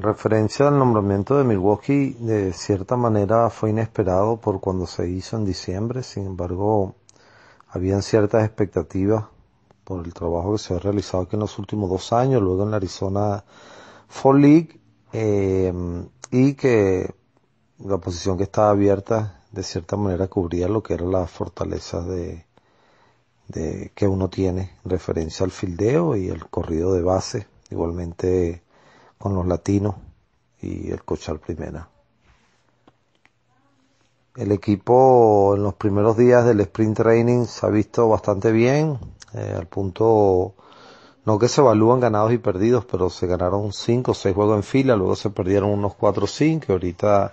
referencia al nombramiento de Milwaukee, de cierta manera fue inesperado por cuando se hizo en diciembre, sin embargo, habían ciertas expectativas por el trabajo que se ha realizado aquí en los últimos dos años, luego en la Arizona Fall League, eh, y que la posición que estaba abierta de cierta manera cubría lo que eran las fortalezas de, de, que uno tiene en referencia al fildeo y el corrido de base, igualmente con los latinos y el Cochal Primera. El equipo en los primeros días del sprint training se ha visto bastante bien, eh, al punto, no que se evalúan ganados y perdidos, pero se ganaron 5 o 6 juegos en fila, luego se perdieron unos 4 o 5, ahorita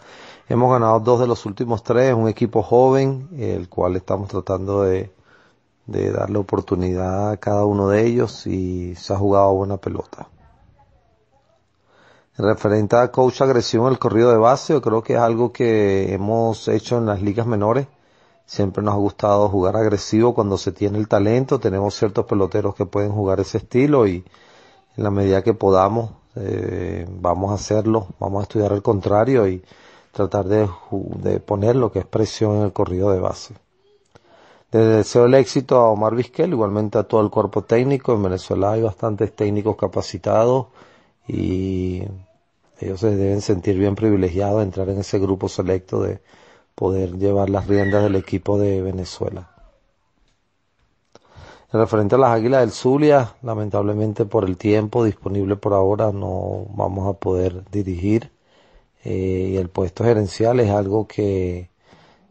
hemos ganado dos de los últimos tres, un equipo joven, el cual estamos tratando de darle oportunidad a cada uno de ellos y se ha jugado buena pelota. Referente a coach agresivo en el corrido de base, yo creo que es algo que hemos hecho en las ligas menores. Siempre nos ha gustado jugar agresivo cuando se tiene el talento. Tenemos ciertos peloteros que pueden jugar ese estilo y en la medida que podamos eh, vamos a hacerlo, vamos a estudiar el contrario y tratar de, poner lo que es presión en el corrido de base. Les deseo el éxito a Omar Vizquel, igualmente a todo el cuerpo técnico. En Venezuela hay bastantes técnicos capacitados y ellos se deben sentir bien privilegiados de entrar en ese grupo selecto de poder llevar las riendas del equipo de Venezuela. En referente a las Águilas del Zulia, lamentablemente por el tiempo disponible por ahora no vamos a poder dirigir. Eh, y el puesto gerencial es algo que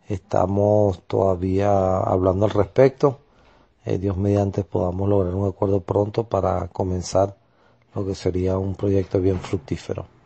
estamos todavía hablando al respecto. Eh, Dios mediante podamos lograr un acuerdo pronto para comenzar lo que sería un proyecto bien fructífero.